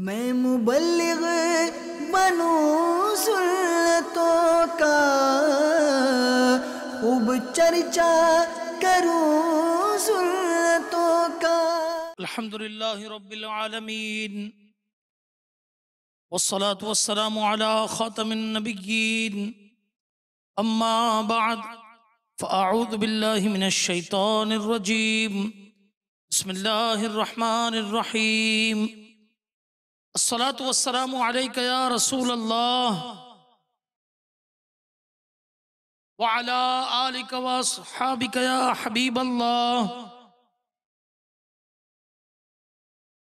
मैं मुबल्लिग बनू सुनतों का खूब चर्चा करूं सुनतों का अल्हम्दुलिल्लाह रब्बिल आलमीन والصلاة والسلام على خاتم النبيين أما بعد فأعوذ بالله من الشيطان الرجيم بسم الله الرحمن الرحيم الصلاة والسلام عليك يا رسول الله وعلى آلك وأصحابك يا حبيب الله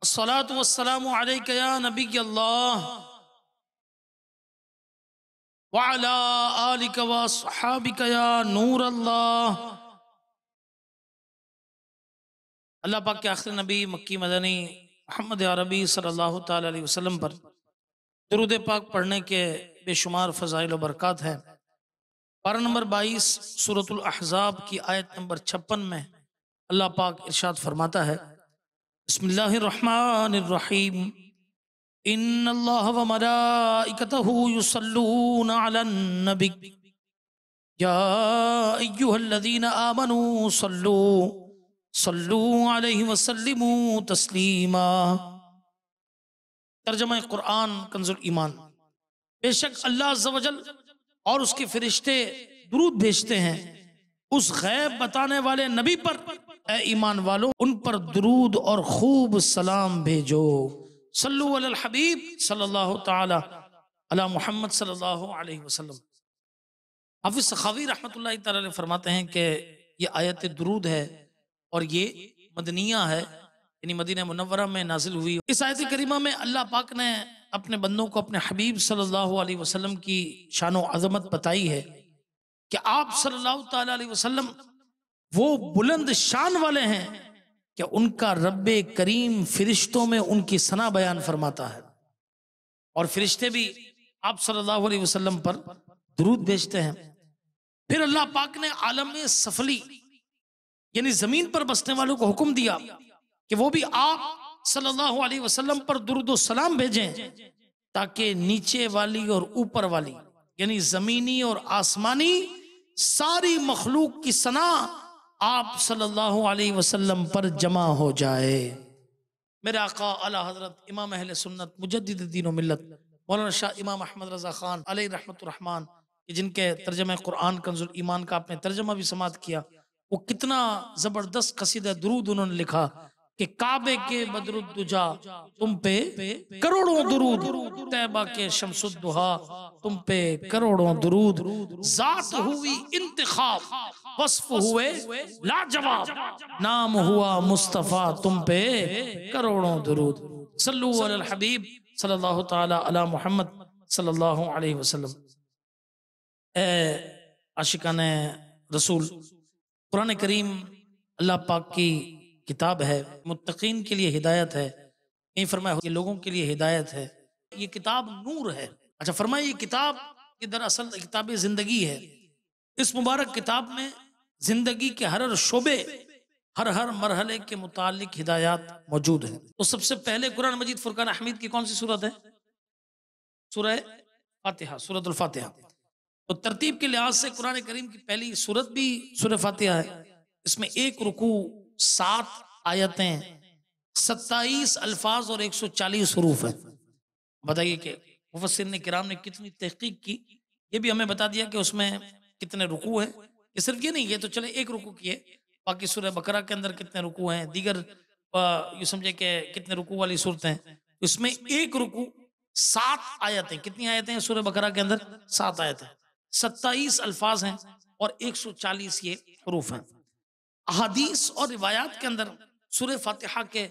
الصلاة والسلام عليك يا نبي الله وعلى آلك وأصحابك يا نور الله اللہ پاک کے آخر نبی مکی مدنی अहमद अरबी सल्लल्लाहु अलैहि वसल्लम पर दरुद पाक पढ़ने के बेशुमार फ़जाइल बरक़ात है पारा नंबर बाईस सूरतुल अहज़ाब की आयत नंबर छप्पन में अल्लाह पाक इरशाद फरमाता है बसमीम इन अल्लाह या आमनू सल्लू तर्जमा कुरान कंजुल ईमान बेशक अल्लाह जवजल और उसके फरिश्ते दुरूद भेजते हैं उस गैब बताने वाले नबी पर ईमान वालों उन पर दरूद और खूब सलाम भेजो सल्लु अल हबीब सल्लल्लाहु ताला अला मोहम्मद सल्लल्लाहु अलैहि वसल्लम हाफिज सखावी रहमतुल्लाह ताला फरमाते हैं कि ये आयत दरूद है और ये मदनिया है यानी मदीना मुनवरा में नाजिल हुई इस आयत करीमा में अल्लाह पाक ने अपने बंदों को अपने हबीब सल्लल्लाहु अलैहि वसल्लम की शान अजमत बताई है कि आप सल्लल्लाहु ताला अलैहि वसल्लम वो बुलंद शान वाले हैं कि उनका रब करीम फरिश्तों में उनकी सना बयान फरमाता है और फरिश्ते भी आप सल्लल्लाहु अलैहि वसल्लम पर दरूद भेजते हैं फिर अल्लाह पाक ने आलम सफली यानी जमीन पर बसने वालों को हुक्म दिया कि वो भी आप सल्लल्लाहु अलैहि वसल्लम पर दुरुद सलाम भेजें ताकि नीचे वाली और ऊपर वाली यानी जमीनी और आसमानी सारी मखलूक की सना आप सल्लल्लाहु अलैहि वसल्लम पर जमा हो जाए मेरे आका अला हजरत इमाम अहल सुन्नत मुजद दीन मिलत मौलाना शाह इमाम अहमद रजा खान अली रहमान जिनके तर्जमे कुरान कंजुल ईमान का आपने तर्जमा भी समाप्त किया वो कितना जबरदस्त कसीद दुरूद उन्होंने लिखा कि काबे के बदरुद्दुजा तुम पे करोड़ों दुरूद तैबा के शमसुद्दुहा तुम पे करोड़ों दुरूद जात हुई इंतखाब वस्फ हुए लाजवाब नाम हुआ मुस्तफ़ा तुम पे करोड़ों दरूद सल्लू अल हबीब सल्लल्लाहु ताला अला मोहम्मद सल्लल्लाहु अलैहि वसल्लम ए आशिकाने रसूल कुरान करीम अल्लाह पाक की किताब है मुतकीन के लिए हिदायत है कहीं फरमाया ये लोगों के लिए हिदायत है ये किताब नूर है अच्छा फरमाया ये किताब ये दरअसल किताब ज़िंदगी है इस मुबारक किताब में ज़िंदगी के हर हर शोबे हर हर मरहले के मुतालिक हिदायत मौजूद है तो सबसे पहले कुरान मजीद फुरकान अहमद की कौन सी सूरत है सूरह फातिहा सूरत फातिहा तो तरतीब के लिहाज से कुरान करीम की पहली सूरत भी सूर्य फातिहा है इसमें एक रुकू सात आयतें सत्ताईस अल्फाज और एक सौ चालीस हरूफ है बताइए कि मुफसर ने किराम ने कितनी तहकीक की ये भी हमें बता दिया कि उसमें कितने रुकू है ये सिर्फ ये नहीं है तो चले एक रुकू की है बाकी सूर्य बकरा के अंदर कितने रुकू हैं दीगर ये समझे कि कितने रुकू वाली सूरत है इसमें एक रुकू सात आयतें कितनी आयतें सूर्य बकरा के अंदर सात आयतें सत्ताईस अल्फाज हैं और एक सौ चालीस ये रूफ हैं अहादीस और रिवायात के अंदर सूर्य फातिहा के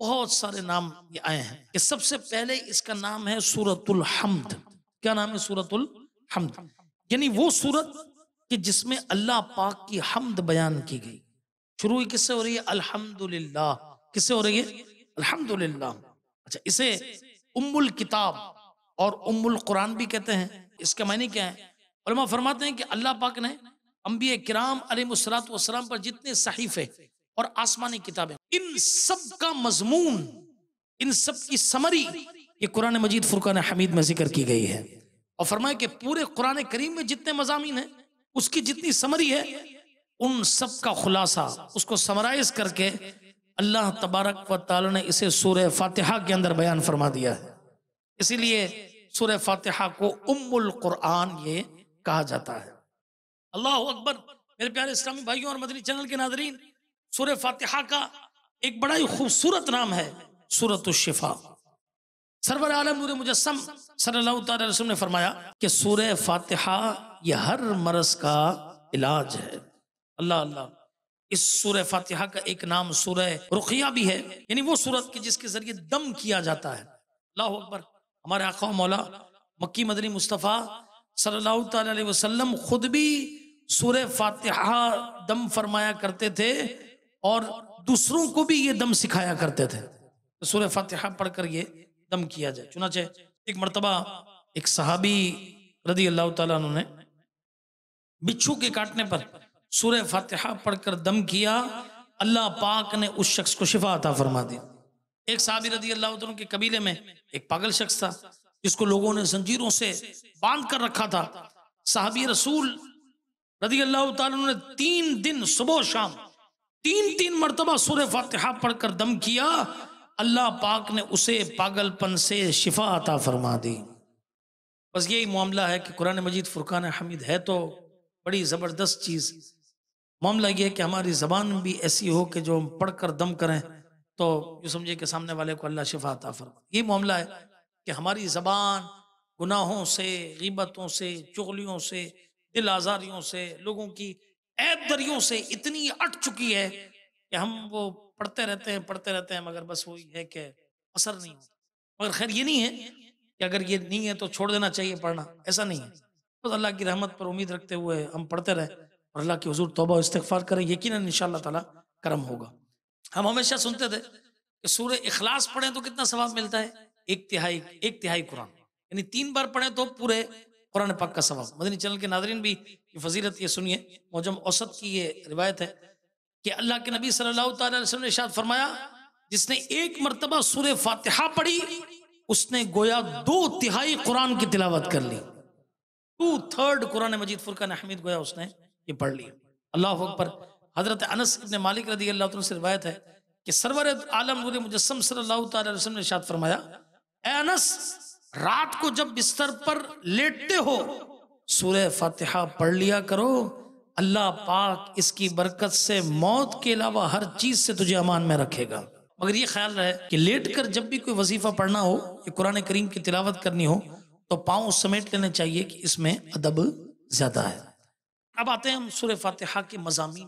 बहुत सारे नाम ये आए हैं कि सबसे पहले इसका नाम है सूरतुल हमद क्या नाम है सूरतुल हमद यानी वो सूरत कि जिसमें अल्लाह पाक की हमद बयान की गई शुरू किससे हो रही है अल्हम्दुलिल्लाह किससे हो रही है अल्हम्दुलिल्लाह अच्छा इसे उम्मुल किताब और उम्मुल कुरान भी कहते हैं इसके मायने क्या है उलमा फरमाते हैं कि अल्लाह पाक ने अम्बी कराम अलमसरात वसलाम पर जितने सहीफे और आसमानी किताबें इन सब का मजमून इन सब की समरी ये कुरान मजीद फुरकान हमीद में जिक्र की गई है और फरमाए कि पूरे कुरान करीम में जितने मजामी हैं उसकी जितनी समरी है उन सब का खुलासा उसको समराइज करके अल्लाह तबारक व ताल ने इसे सूर फातिहा के अंदर बयान फरमा दिया है इसीलिए सूर फातिहा को उम्मुल कुरान ये कहा जाता है अल्लाह अकबर मेरे प्यारे इस्लामी भाइयों और मदनी चैनल के नाजरीन सूर्य फातिहा का एक बड़ा ही खूबसूरत नाम है सूरत शिफा सरवर आलम नूर मुजस्म सल्लाम ने फरमाया कि सूर्य फातिहा यह हर मरज का इलाज है अल्लाह अल्लाह इस सूर्य फातिहा का एक नाम सूर्य रुखिया भी है यानी वो सूरत की जिसके जरिए दम किया जाता है अल्लाह अकबर हमारे आखा मौला मक्की मदनी मुस्तफ़ा सल्लल्लाहु अलैहि वसल्लम खुद भी सूर्य फातिहा दम फरमाया करते थे और दूसरों को भी ये दम सिखाया करते थे तो सूर्य फातिहा पढ़कर ये दम किया जाए चुनाचे एक मरतबा एक सहाबी रदी अल्लाह तु ने बिच्छू के काटने पर सूर्य फातिहा पढ़कर दम किया अल्लाह पाक ने उस शख्स को शिफा अता फरमा दी एक साहबी रदी अल्लाह के कबीले में एक पागल शख्स था जिसको लोगों ने जंजीरों से बांध कर रखा था साहबी रसूल रदी अल्लाह ने तीन दिन सुबह शाम तीन तीन मरतबा सुर फातहा पढ़कर दम किया अल्लाह पाक ने उसे पागलपन से शिफा अता फरमा दी बस यही मामला है कि कुरान मजीद फुरकान हमीद है तो बड़ी ज़बरदस्त चीज़ मामला यह है कि हमारी ज़बान भी ऐसी हो कि जो हम पढ़ कर दम करें तो यूँ समझिए कि सामने वाले को अल्लाह शिफा अता फरमा ये मामला है कि हमारी ज़बान गुनाहों से गिबतों से चुगलियों से दिल आज़ारियों से लोगों की ऐब दरियों से इतनी अट चुकी है कि हम वो पढ़ते रहते हैं पढ़ते रहते हैं मगर बस वही है कि असर नहीं होता मगर खैर ये नहीं है कि अगर ये नहीं है तो छोड़ देना चाहिए पढ़ना ऐसा नहीं है बस तो अल्लाह की रहमत पर उम्मीद रखते हुए हम पढ़ते रहें और अल्लाह की हजूर तोबा इस्तफार करें यकीन इन ताला करम होगा हम हमेशा सुनते थे कि सूर्य इखलास पढ़ें तो कितना सवाब मिलता है एक तिहाई एक तिहाई कुरान यानी तीन बार पढ़े तो पूरे कुरान पाक का सवाब मदनी चैनल के नाजरीन भी ये फजीलत ये सुनिए मौजम औसत की ये रिवायत है कि अल्लाह के नबी सल्लल्लाहु अलैहि वसल्लम ने शाद फरमाया जिसने एक मरतबा सूर्य फातिहा पढ़ी उसने गोया दो तिहाई कुरान की तिलावत कर ली टू थर्ड कुरान मजीद फुरकान अहमद गोया उसने ये पढ़ लिया अल्लाह पर हजरत अनस इबन मालिक रदी अल्लाह से रिवायत है कि सरवर आलम मुजस्म सल्लल्लाहु अलैहि वसल्लम ने शाद फरमाया एनस रात को जब बिस्तर पर लेटते हो सूर्य फातिहा पढ़ लिया करो अल्लाह पाक इसकी बरकत से मौत के अलावा हर चीज से तुझे अमान में रखेगा मगर ये ख्याल रहे कि लेट कर जब भी कोई वजीफा पढ़ना हो या कुरान करीम की तिलावत करनी हो तो पाँव समेट लेने चाहिए कि इसमें अदब ज्यादा है अब आते हैं हम सूर्य फातिहा के मजामी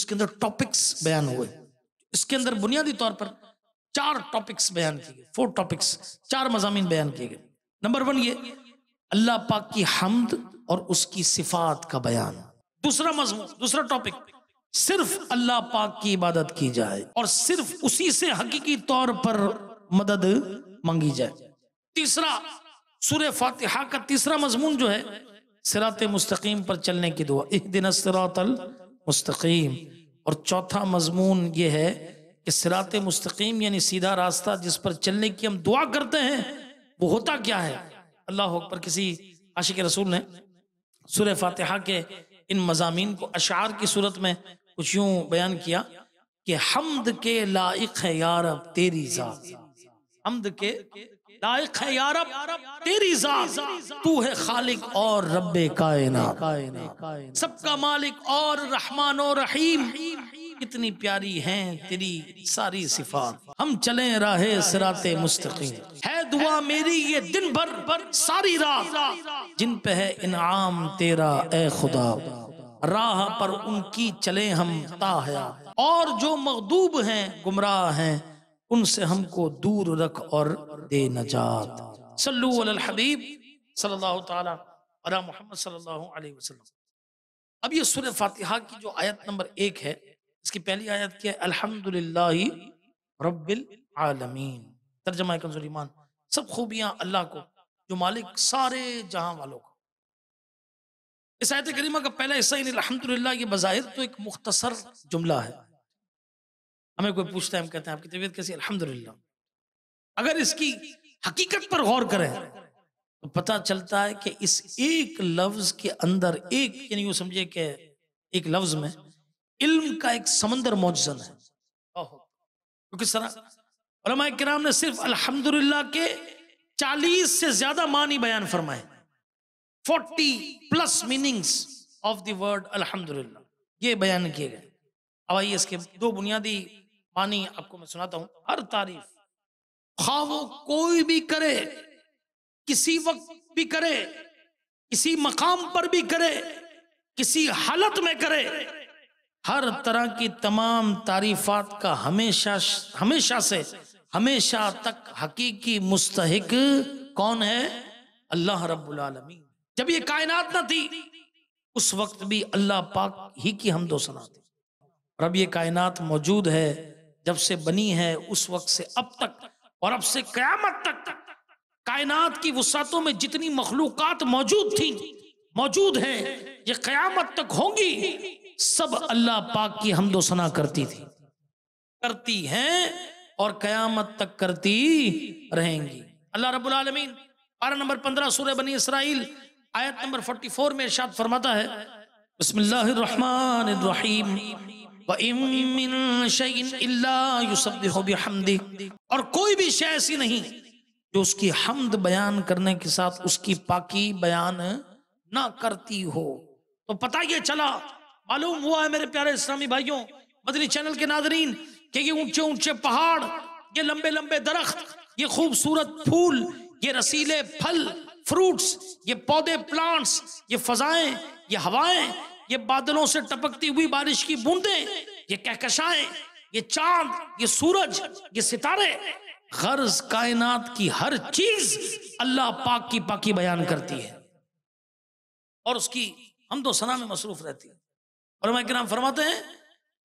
उसके अंदर टॉपिक्स बयान हुए इसके अंदर बुनियादी तौर पर चार टॉपिक्स बयान किए गए फोर टॉपिक्स चार मजामी बयान किए गए नंबर वन ये अल्लाह पाक की हमद और उसकी सिफात का बयान दूसरा मजमून दूसरा टॉपिक सिर्फ अल्लाह पाक की इबादत की जाए और सिर्फ उसी से हकीकी तौर पर मदद मांगी जाए तीसरा सूर्य फातिहा का तीसरा मजमून जो है सिरात मुस्तकीम पर चलने की दुआ एक दिन सिरातल मुस्तकीम और चौथा मजमून ये है कि सिरात मुस्तकीम यानी सीधा रास्ता जिस पर चलने की हम दुआ करते हैं वो होता क्या है अल्लाह पर किसी आशिक रसूल ने सुर फातिहा के इन मजामी को अशार की सूरत में कुछ यूं बयान किया कि हमद के लायक है यार अब तेरी जात हमद के लायक है यार अब तेरी जात तू है खालिक और रब्बे कायना सबका मालिक और रहमान और रहीम कितनी प्यारी है तेरी सारी सिफात हम चले राहे सिराते मुस्तकीम है दुआ मेरी ये दिन भर भर सारी रात जिन पे है इनाम तेरा ए खुदा राह पर उनकी चले हम ताहया और जो मखदूब हैं गुमराह हैं उनसे हमको दूर रख और दे नजात सल्लू अल हबीब सल्लल्लाहु ताला अला मोहम्मद सल्लल्लाहु अलैहि वसल्लम अब ये सूरह फातिहा की जो आयत नंबर एक है इसकी पहली आयत क्या है अल्हम्दुलिल्लाह रब्बिल आलमीन तर्जमा ईमान सब खूबियां अल्लाह को जो मालिक सारे जहां वालों को इस आयत करीमा का पहला हिस्सा इन अलहमदिल्ला ये बज़ाहिर तो एक मुख्तसर जुमला है हमें कोई पूछता है हम कहते हैं आपकी तबीयत कैसी अल्हम्दुलिल्लाह अगर इसकी हकीकत पर गौर करें तो पता चलता है कि इस एक लफ्ज के अंदर एक यानी वो समझे कि एक लफ्ज में इल्म का एक समंदर मौजन है क्योंकि सरा कराम ने सिर्फ अल्हम्दुलिल्लाह के 40 से ज्यादा मानी बयान फरमाए 40 plus meanings of the word अल्हम्दुलिल्लाह ये बयान किए गए अब आइए इसके दो बुनियादी मानी आपको मैं सुनाता हूं हर तारीफ खा वो कोई भी करे किसी वक्त भी करे किसी मकाम पर भी करे किसी हालत में करे हर तरह की तमाम तारीफात का हमेशा हमेशा से हमेशा तक हकीकी मुस्तहिक कौन है अल्लाह रब्बुल जब ये कायनात न थी उस वक्त भी अल्लाह पाक ही की हम सना थी और अब ये कायनात मौजूद है जब से बनी है उस वक्त से अब तक और अब से क्यामत तक कायनात की वसातों में जितनी मखलूकत मौजूद थी मौजूद है ये क्यामत तक होंगी सब अल्लाह पाक की हमदो सना करती थी करती हैं और कयामत तक करती रहेंगी अल्लाह रब्बुल आलमीन पारा नंबर पंद्रह सूर्य बनी इसराइल आयत नंबर फोर्टी फोर में इर्शाद फरमाता है बसमिल्लाम और कोई भी शय ऐसी नहीं जो उसकी हमद बयान करने के साथ उसकी पाकी बयान ना करती हो तो पता ये चला मालूम हुआ है मेरे प्यारे इस्लामी भाइयों मदनी चैनल के नाजरीन के ये ऊंचे ऊंचे पहाड़ ये लंबे लंबे दरख्त ये खूबसूरत फूल ये रसीले फल फ्रूट्स ये पौधे प्लांट्स ये फजाएं ये हवाएं ये बादलों से टपकती हुई बारिश की बूंदें ये कहकशाएं ये चांद ये सूरज ये सितारे गर्ज कायनात की हर चीज अल्लाह पाक की पाकी बयान करती है और उसकी हम तो सना में मसरूफ रहती है और कराम फरमाते हैं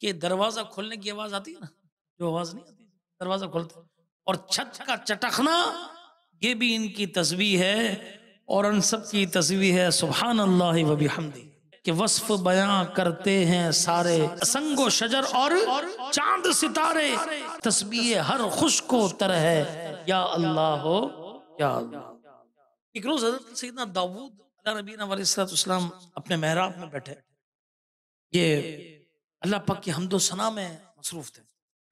कि दरवाजा खोलने की आवाज आती है ना जो आवाज नहीं आती दरवाजा खोलते और छत का चटकना ये भी इनकी तस्वीर है और उन सब की तस्वीर है सुबहान अल्लाह वबी हमदी के वस्फ बया करते हैं सारे असंगो शजर और चांद सितारे तस्वीर हर खुश को तर है या अल्लाह हो या अल्लाह एक रोज हजरत सैदना दाऊद नबीना वसलाम अपने मेहराब में बैठे ये अल्लाह पाक की हमदो सना में मसरूफ थे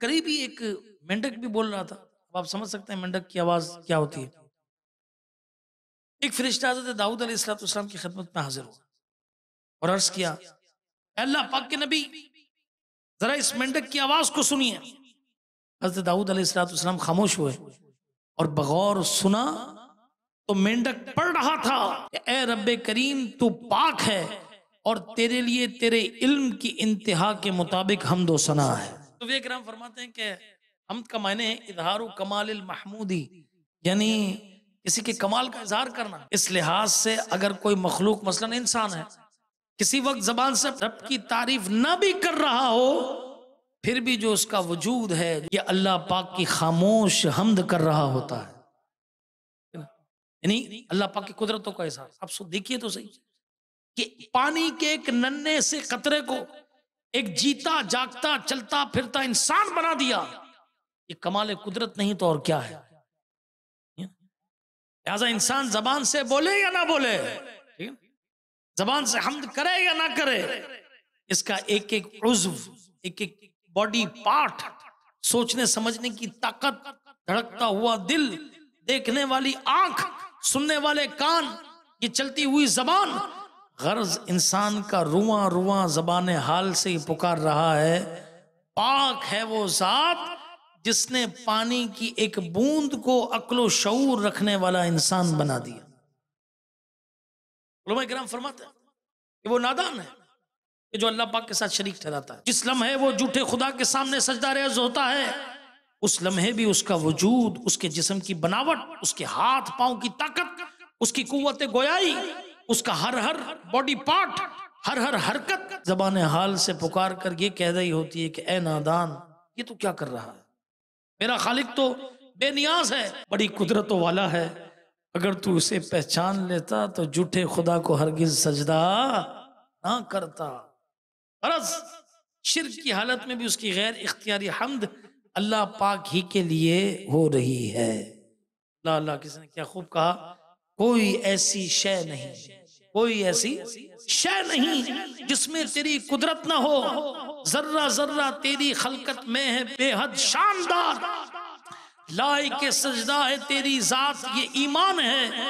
करीबी एक मेंढक भी बोल रहा था अब आप समझ सकते हैं मेंढक की आवाज़ क्या होती है एक फरिश्ता हजरत दाऊद अलैहिस्सलाम की खिदमत में हाजिर हुआ और अर्ज किया अल्लाह पाक के नबी जरा इस मेंढक की आवाज़ को सुनिए हजरत दाऊद अलैहिस्सलाम खामोश हुए और बगौर सुना तो मेंढक पढ़ रहा था ए रब करीम तू पाक है और तेरे लिए तेरे इल्म की इंतहा के मुताबिक हम दो सना है तो वे ग्राम फरमाते हैं कि हम का मायने इजहार कमाल महमूदी यानी किसी के कमाल का इजहार करना इस लिहाज से अगर कोई मखलूक मसलन इंसान है किसी वक्त जबान से रब की तारीफ ना भी कर रहा हो फिर भी जो उसका वजूद है ये अल्लाह पाक की खामोश हमद कर रहा होता है यानी अल्लाह पाक की कुदरतों का एहसास आप देखिए तो सही कि पानी के एक नन्हे से कतरे को एक जीता जागता चलता फिरता इंसान बना दिया ये कमाल कुदरत नहीं तो और क्या है लिहाजा इंसान जबान से बोले या ना बोले जबान से हमद करे या ना करे इसका एक एक उज्व एक एक बॉडी पार्ट सोचने समझने की ताकत धड़कता हुआ दिल देखने वाली आंख सुनने वाले कान ये चलती हुई जबान गर्ज इंसान का रुआ रुआ जबान हाल से ही पुकार रहा है पाक है वो जात जिसने पानी की एक बूंद को अक्लो शूर रखने वाला इंसान बना दिया ग्राम फरमाते हैं कि वो नादान है कि जो अल्लाह पाक के साथ शरीक ठहराता है जिस लम्हे वो झूठे खुदा के सामने सजदा रेज होता है उस लम्हे भी उसका वजूद उसके जिसम की बनावट उसके हाथ पांव की ताकत उसकी कुत गोयाई उसका हर हर बॉडी पार्ट हर हर हरकत जबान हाल से पुकार कर ये कह रही होती है कि ए नादान ये तो क्या कर रहा है मेरा खालिक तो बेनियाज है बड़ी कुदरतों वाला है अगर तू उसे पहचान लेता तो जूठे खुदा को हरगिज सजदा ना करता गरज शिर की हालत में भी उसकी गैर इख्तियारी हमद अल्लाह पाक ही के लिए हो रही है अल्लाह अल्लाह किसी ने क्या खूब कहा कोई ऐसी शय नहीं कोई ऐसी शह नहीं जिसमें तेरी कुदरत ना हो जर्रा जर्रा तेरी खलकत में है बेहद शानदार लाए के सजदा है तेरी जात ये ईमान है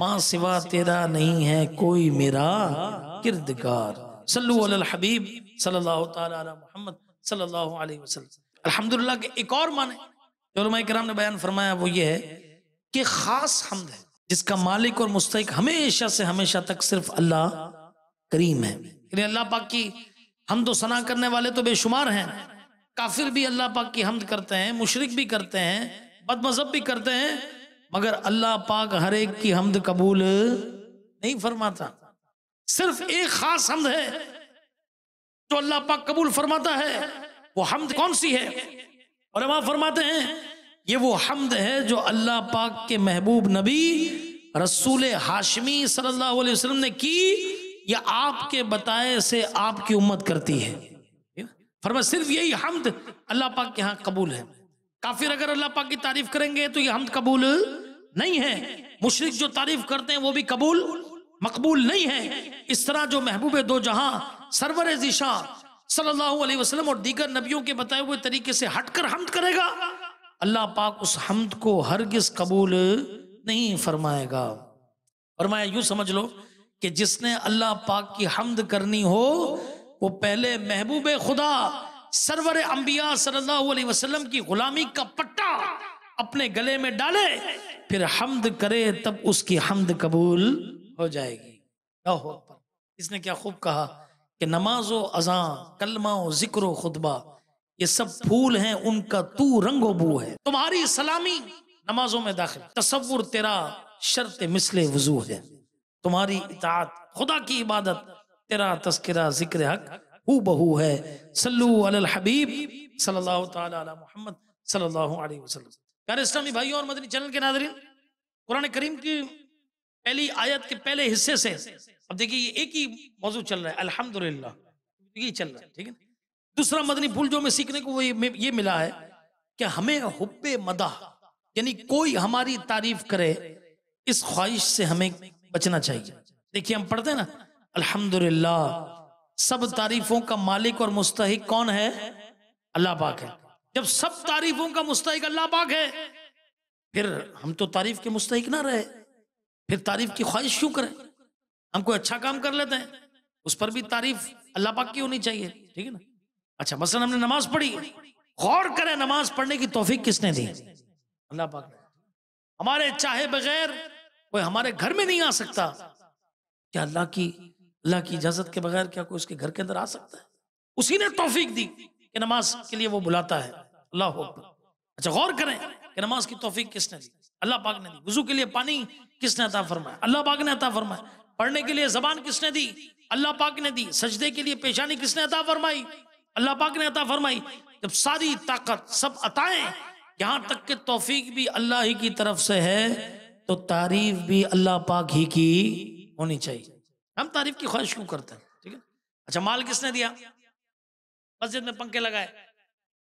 माँ सिवा तेरा नहीं है कोई मेरा किरदगार सल्लु हबीब सल्लल्लाहु ताला मोहम्मद सल्लल्लाहु अलैहि वसल्लम अल्हम्दुलिल्लाह के एक और माने जो कराम ने बयान फरमाया वो ये है कि खास हमद है जिसका मालिक और मुस्तक हमेशा से हमेशा तक सिर्फ अल्लाह करीम है यानी अल्लाह पाक की हम तो सना करने वाले तो बेशुमार हैं काफिर भी अल्लाह पाक की हमद करते हैं मुशरक भी करते हैं बद भी करते हैं मगर अल्लाह पाक हर एक की हमद कबूल नहीं फरमाता सिर्फ एक खास हमद है जो अल्लाह पाक कबूल फरमाता है वो हमद कौन सी है और वहां फरमाते हैं ये वो हमद है जो अल्लाह पाक के महबूब नबी रसूल हाशमी सल्लल्लाहु अलैहि वसल्लम ने की या आपके बताए से आपकी उम्मत करती है फरमा सिर्फ यही हमद अल्लाह पाक के यहाँ कबूल है काफिर अगर अल्लाह पाक की तारीफ करेंगे तो ये हमद कबूल नहीं है मुशरक जो तारीफ करते हैं वो भी कबूल मकबूल नहीं है इस तरह जो महबूब दो जहां सरवर दिशा सल्लल्लाहु अलैहि वसल्लम और दीगर नबियों के बताए हुए तरीके से हटकर हमद करेगा अल्लाह पाक उस हमद को हरगिज कबूल नहीं फरमाएगा फरमाया यूं समझ लो कि जिसने अल्लाह पाक की हमद करनी हो वो पहले महबूब खुदा सरवर अम्बिया सल्लल्लाहु अलैहि वसल्लम की गुलामी का पट्टा अपने गले में डाले फिर हमद करे तब उसकी हमद कबूल हो जाएगी हो इसने क्या खूब कहा कि नमाज व अजा कलमा जिक्र खुतबा ये सब फूल हैं उनका तू रंगो बू है तुम्हारी सलामी नमाजों में दाखिल तस्वुर तेरा शर्त मिसले वजू है तुम्हारी इतात खुदा की इबादत तेरा तस्करा जिक्र हक हु बहू है सल्लू अल हबीब सल्लल्लाहु अला मोहम्मद सल्लल्लाहु अलैहि वसल्लम प्यारे इस्लामी भाइयों और मदनी चैनल के नाजरीन कुरान करीम की पहली आयत के पहले हिस्से से अब देखिए एक ही मौजू चल रहा है अल्हम्दुलिल्लाह ये चल रहा है ठीक है दूसरा मदनी फूल जो हमें सीखने को ये, ये मिला है कि हमें हुब्बे मदा यानी कोई हमारी तारीफ करे इस ख्वाहिश से हमें बचना चाहिए देखिए हम पढ़ते हैं ना अल्हम्दुलिल्लाह सब तारीफों का मालिक और मुस्तहिक कौन है अल्लाह पाक है जब सब तारीफों का मुस्तक अल्लाह पाक है फिर हम तो तारीफ के मुस्तक ना रहे फिर तारीफ की ख्वाहिश क्यों करें हम कोई अच्छा काम कर लेते हैं उस पर भी तारीफ अल्लाह पाक की होनी चाहिए ठीक है ना अच्छा मसलन हमने नमाज पढ़ी गौर करें नमाज पढ़ने की तोफीक किसने दी अल्लाह पाक ने हमारे चाहे बगैर कोई हमारे घर में नहीं आ सकता क्या अल्लाह की अल्लाह की इजाजत के बगैर क्या कोई उसके घर के अंदर आ सकता है उसी ने तोफीक दी कि नमाज के लिए वो बुलाता है अल्लाह अच्छा गौर करें कि नमाज की तोफीक किसने दी अल्लाह पाक ने दी वजू के लिए पानी किसने अता फरमाया अल्लाह पाक ने अता फरमाया पढ़ने के लिए जबान किसने दी अल्लाह पाक ने दी सजदे के लिए पेशानी किसने अता फरमाई अल्लाह पाक ने अता फरमाई जब सारी ताकत सब अताएं यहाँ तक कि तोफीक भी अल्लाह ही की तरफ से है तो तारीफ भी अल्लाह पाक ही की होनी चाहिए हम तारीफ की ख्वाहिश क्यों करते हैं ठीक है अच्छा माल किसने दिया मस्जिद में पंखे लगाए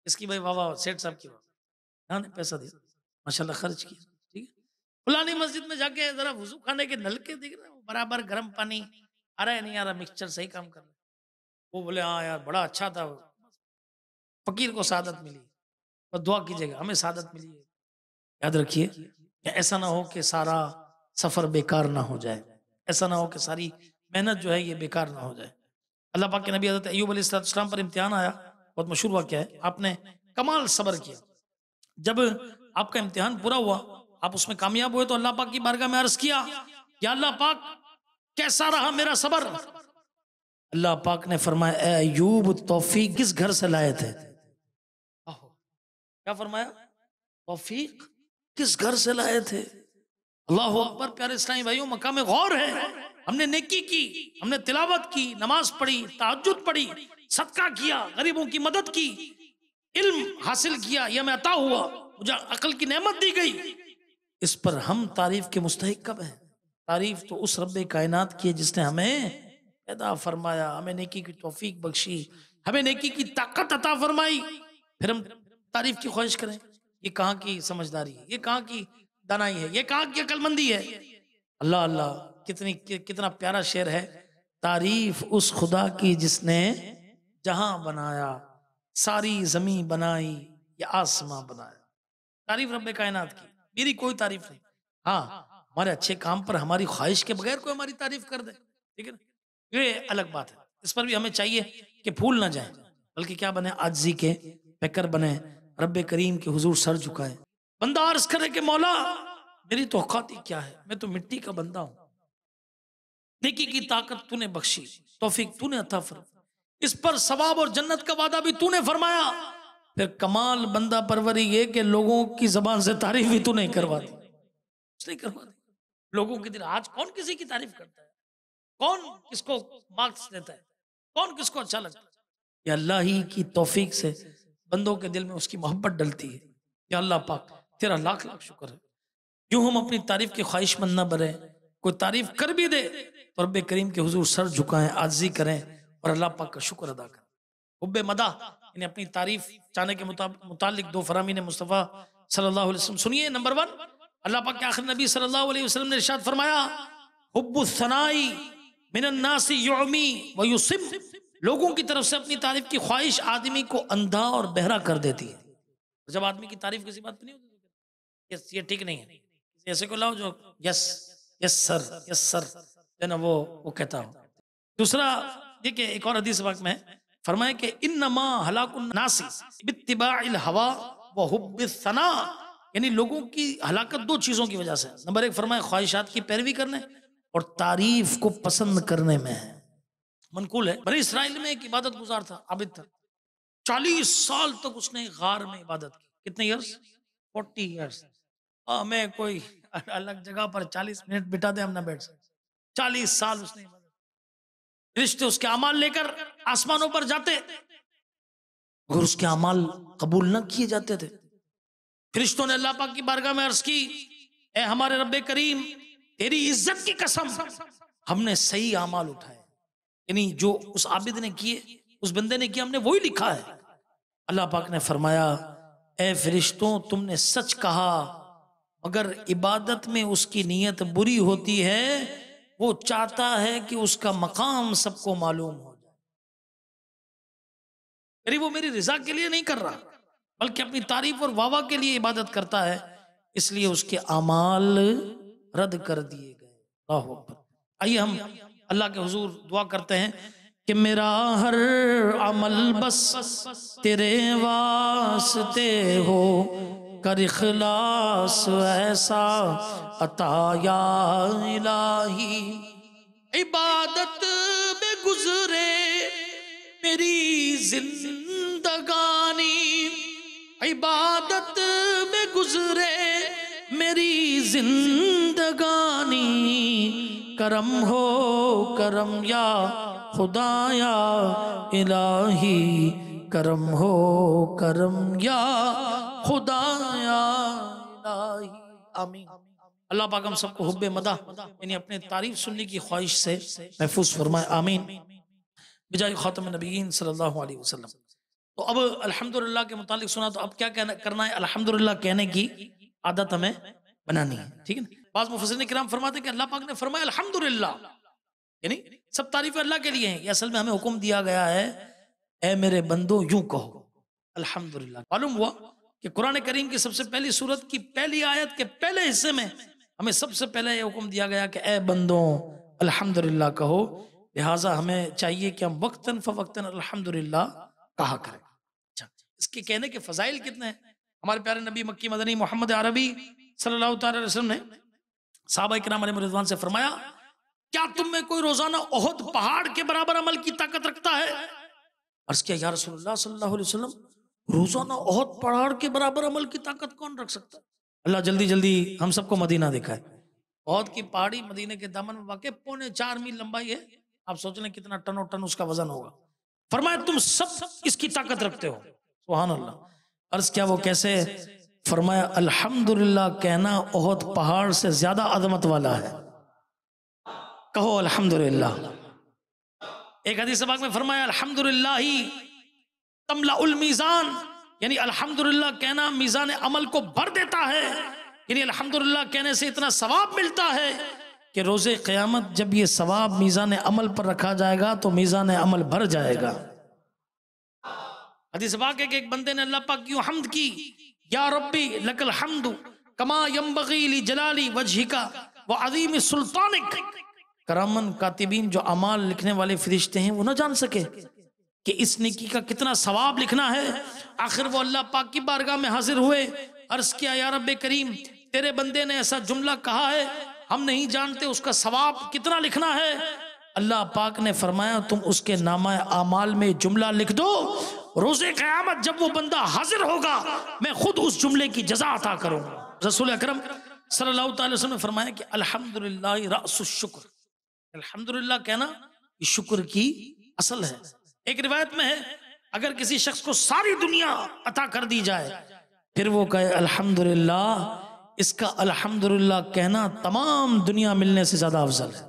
इसकी भाई वाह सेठ साहब की वाह पैसा दिया माशाल्लाह खर्च किया ठीक है फुलानी मस्जिद में जाके जरा वजू खाने के नलके दिख रहे बराबर गर्म पानी आ रहा है नहीं आ रहा मिक्सचर सही काम कर रहा वो बोले हाँ यार बड़ा अच्छा था फकीर को सादत मिली और दुआ कीजिएगा हमें सादत मिली याद रखिए ऐसा ना हो कि सारा सफ़र बेकार ना हो जाए ऐसा ना हो कि सारी मेहनत जो है ये बेकार ना हो जाए अल्लाह पाक के नबी हजरत अयूब अलैहिस्सलाम पर इम्तिहान आया बहुत मशहूर वाक्य है आपने कमाल सबर किया जब आपका इम्तिहान पूरा हुआ आप उसमें कामयाब हुए तो अल्लाह पाक की बारगाह में अर्ज किया या अल्लाह पाक कैसा रहा मेरा सबर अल्लाह पाक ने फरमाया अयूब तोफी किस घर से लाए थे क्या फरमाया तोफीक किस घर से लाए थे अल्लाह अकबर प्यारे इस्लामी भाइयों मक्का में गौर है हमने नेकी की हमने तिलावत की नमाज पढ़ी ताजुद पढ़ी सदका किया गरीबों की मदद की इल्म हासिल किया यह मैं अता हुआ मुझे अकल की नेमत दी गई इस पर हम तारीफ के मुस्तक कब हैं तारीफ तो उस रब कायनात की है जिसने हमें पैदा फरमाया हमें नेकी की तोफीक बख्शी हमें नेकी की ताकत अता फरमाई फिर हम तारीफ की ख्वाहिश करें ये कहाँ की समझदारी है ये कहाँ की दानाई है ये कहाँ की अकलमंदी है अल्लाह अल्लाह कितनी कि, कितना प्यारा शेर है तारीफ उस खुदा की जिसने जहां बनाया सारी जमी बनाई या आसमां बनाया तारीफ रब कायनात की मेरी कोई तारीफ नहीं हाँ हमारे अच्छे काम पर हमारी ख्वाहिश के बगैर कोई हमारी तारीफ कर दे ठीक है ना ये अलग बात है इस पर भी हमें चाहिए कि भूल ना जाए बल्कि क्या बने आजी के पैकर बने रब करीम के हुजूर सर झुकाए बंदा अर्ज करे कि मौला मेरी तोखाती क्या है मैं तो मिट्टी का बंदा हूं नेकी की ताकत तूने बख्शी तोफिक तूने अथा फर इस पर सवाब और जन्नत का वादा भी तूने फरमाया फिर कमाल बंदा परवरी ये कि लोगों की जबान से तारीफ भी तू नहीं करवा दी नहीं करवा दी लोगों के दिन आज कौन किसी की तारीफ करता है कौन किसको मार्क्स देता है कौन किसको अच्छा लगता है अल्लाह ही की तोफीक से बंदों के दिल में उसकी मोहब्बत डलती है या अल्लाह पाक तेरा लाख लाख शुक्र है यूं हम अपनी तारीफ की ख्वाहिश मंद न बने कोई तारीफ कर भी दे तो रब करीम के हजूर सर झुकाएं आजी करें और अल्लाह पाक का शुक्र अदा करें हब मदा इन्हें अपनी तारीफ चाहने के मुतालिक दो फरामी ने मुस्तफ़ा सल्लल्लाहु अलैहि वसल्लम सुनिए नंबर वन अल्लाह पाक के आखिर नबी सल्लल्लाहु अलैहि वसल्लम ने इरशाद फरमाया मिनन नासी युमी व युसिम लोगों की तरफ से अपनी तारीफ की ख्वाहिश आदमी को अंधा और बहरा कर देती है जब आदमी की तारीफ किसी बात पर नहीं होती तो यस ये ठीक नहीं है ऐसे को लाओ जो yes yes sir yes sir है ना वो वो कहता हूँ दूसरा देखिए एक और हदीस वक्त में फरमाए कि इन नमा हलाकुलना यानी लोगों की हलाकत दो चीज़ों की वजह से नंबर एक फरमाए ख्वाहिशात की पैरवी करने और तारीफ को पसंद करने में है मनकूल है बड़े इसराइल में एक इबादत गुजार था आबिद था चालीस साल तक उसने गार में इबादत की कितने ईयर्स फोर्टी ईयर्स हमें कोई अलग जगह पर चालीस मिनट बिठा दे हम ना बैठ सकते चालीस साल उसने रिश्ते उसके अमाल लेकर आसमानों पर जाते और उसके अमाल कबूल न किए जाते थे फिरिश्तों ने अल्लाह पाक की बारगाह में अर्ज की ए हमारे रब करीम तेरी इज्जत की कसम हमने सही अमाल उठाए यानी जो उस आबिद ने किए उस बंदे ने किया हमने वही लिखा है अल्लाह पाक ने फरमाया ए फरिश्तों तुमने सच कहा अगर इबादत में उसकी नीयत बुरी होती है वो चाहता है कि उसका मकाम सबको मालूम हो जाए अरे वो मेरी रिजा के लिए नहीं कर रहा बल्कि अपनी तारीफ और वाह के लिए इबादत करता है इसलिए उसके अमाल रद्द कर दिए गए आइए हम अल्लाह के हजूर दुआ करते हैं कि मेरा हर अमल बस तेरे वास्ते हो कर इखलास ऐसा अताया इलाही इबादत में गुजरे मेरी जिंदगानी इबादत में गुजरे मेरी जिंदगानी करम हो करम या खुदाया इलाही करम हो करम या खुदाया इलाही आमीन अल्लाह पाक हम सबको हुब्बे मदा यानी अपने तारीफ सुनने की ख्वाहिश से महफूज फरमाए आमीन बिजाई खातम नबीन सल्लल्लाहु अलैहि वसल्लम तो अब अल्हम्दुलिल्लाह के मुतालिक सुना तो अब क्या कहना करना है अल्हम्दुलिल्लाह कहने की आदत हमें बनानी है ठीक है ना बाज मुफसर कराम फरमाते हैं कि अल्लाह पाक ने फरमाया अल्हम्दुलिल्लाह यानी सब तारीफ अल्लाह के लिए हैं असल में हमें हुक्म दिया गया है ए मेरे बंदो यूं कहो अल्हम्दुलिल्लाह मालूम हुआ कि कुरान करीम की सबसे पहली सूरत की पहली आयत के पहले हिस्से में हमें सबसे पहले यह हुक्म दिया गया कि ए बंदो अल्हम्दुलिल्लाह कहो लिहाजा हमें चाहिए कि हम वक्तन फ़वक्तन अल्हम्दुलिल्लाह कहा करें अच्छा, इसके कहने के फ़जाइल कितने हैं हमारे प्यारे नबी मक्की मदनी मोहम्मद अरबी सल्लल्लाहु अलैहि वसल्लम ने साहबा कराम रिजवान से फरमाया क्या तुम में कोई रोजाना ओहद पहाड़ के बराबर अमल की ताकत रखता है अर्ज किया यार सल्लल्लाहु अलैहि वसल्लम रोजाना ओहद पहाड़ के बराबर अमल की ताकत कौन रख सकता है अल्लाह जल्दी जल्दी हम सबको मदीना दिखाए ओहद की पहाड़ी मदीने के दामन में वाकई पौने चार मील लंबाई है आप सोच लें कितना टन और टन उसका वजन होगा फरमाया तुम सब, सब इसकी ताकत रखते हो सुहान अल्लाह अर्ज क्या वो कैसे फरमाया अल्हम्दुलिल्लाह कहना ओहद पहाड़ से ज़्यादा अजमत वाला है कहो अल्हम्दुलिल्लाह एक हदीस बाग में फरमाया अल्हम्दुलिल्लाह ही तमला उल मीज़ान यानी अल्हम्दुलिल्लाह कहना मीज़ान अमल को भर देता है यानी अल्हम्दुलिल्लाह कहने से इतना सवाब मिलता है कि रोजे क्यामत जब ये सवाब मीज़ान अमल पर रखा जाएगा तो मीज़ान अमल भर जाएगा हदीस बाग के एक बंदे ने अल्लाह पाक की हमद की या रब्बी लकल हमदू कमा यम्बगीली जलाली वजहिका व अजीम सुल्तानिक करमन कातिबीन जो अमाल लिखने वाले फरिश्ते हैं वो ना जान सके कि इस निकी का कितना सवाब लिखना है आखिर वो अल्लाह पाक की बारगाह में हाजिर हुए अर्ज किया या रब करीम तेरे बंदे ने ऐसा जुमला कहा है हम नहीं जानते उसका सवाब कितना लिखना है अल्लाह पाक ने फरमाया तुम उसके नामा आमाल में जुमला लिख दो रोज़े क्यामत जब वो बंदा हाजिर होगा मैं खुद उस जुमले की जजा अदा करूंगा रसूल अक्रम सल्लल्लाहु ने फरमाया कि अल्हम्दुलिल्लाह रसुशुक्र अल्हम्दुलिल्लाह कहना ये शुक्र की असल है एक रिवायत में है अगर किसी शख्स को सारी दुनिया अता कर दी जाए फिर वो कहे अल्हम्दुलिल्लाह इसका अल्हम्दुलिल्लाह कहना तमाम दुनिया मिलने से ज़्यादा अफजल है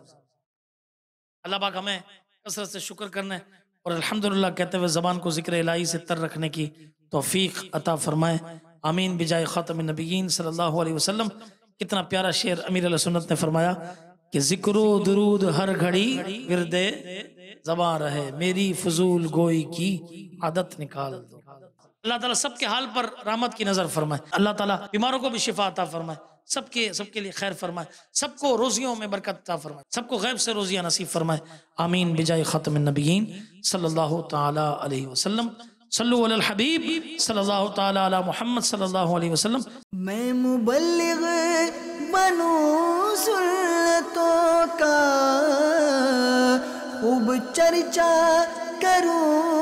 अल्लाह पाक हमें कसरत से शुक्र करना है और अल्हम्दुलिल्लाह कहते हुए ज़बान को ज़िक्र इलाही से तर रखने की तोफ़ीक अता फरमाए आमीन बिजाय ख़ातम नबीन सल्लल्लाहु अलैहि वसल्लम कितना प्यारा शेर अमीर सुन्नत ने फरमाया कि जिक्रो दरूद हर घड़ी विरदे जबा रहे मेरी फजूल गोई की आदत निकाल दो अल्लाह ताला सबके हाल पर रामत की नज़र फरमाए अल्लाह ताला बीमारों को भी शिफा अता फरमाए सबके सबके लिए खैर फरमाए सबको रोजियों में बरकत फरमाए सबको गैब से रोजियाँ नसीब फरमाए आमीन बिजाई ख़त्म नबीन सल्लल्लाहु ताला अलैहि वसल्लम सल्लु अल हबीब सल्लल्लाहु ताला अला मोहम्मद सल्लल्लाहु अलैहि वसल्लम मैं मुबल्लिग बनू सुन्नतों का खूब चर्चा करूँ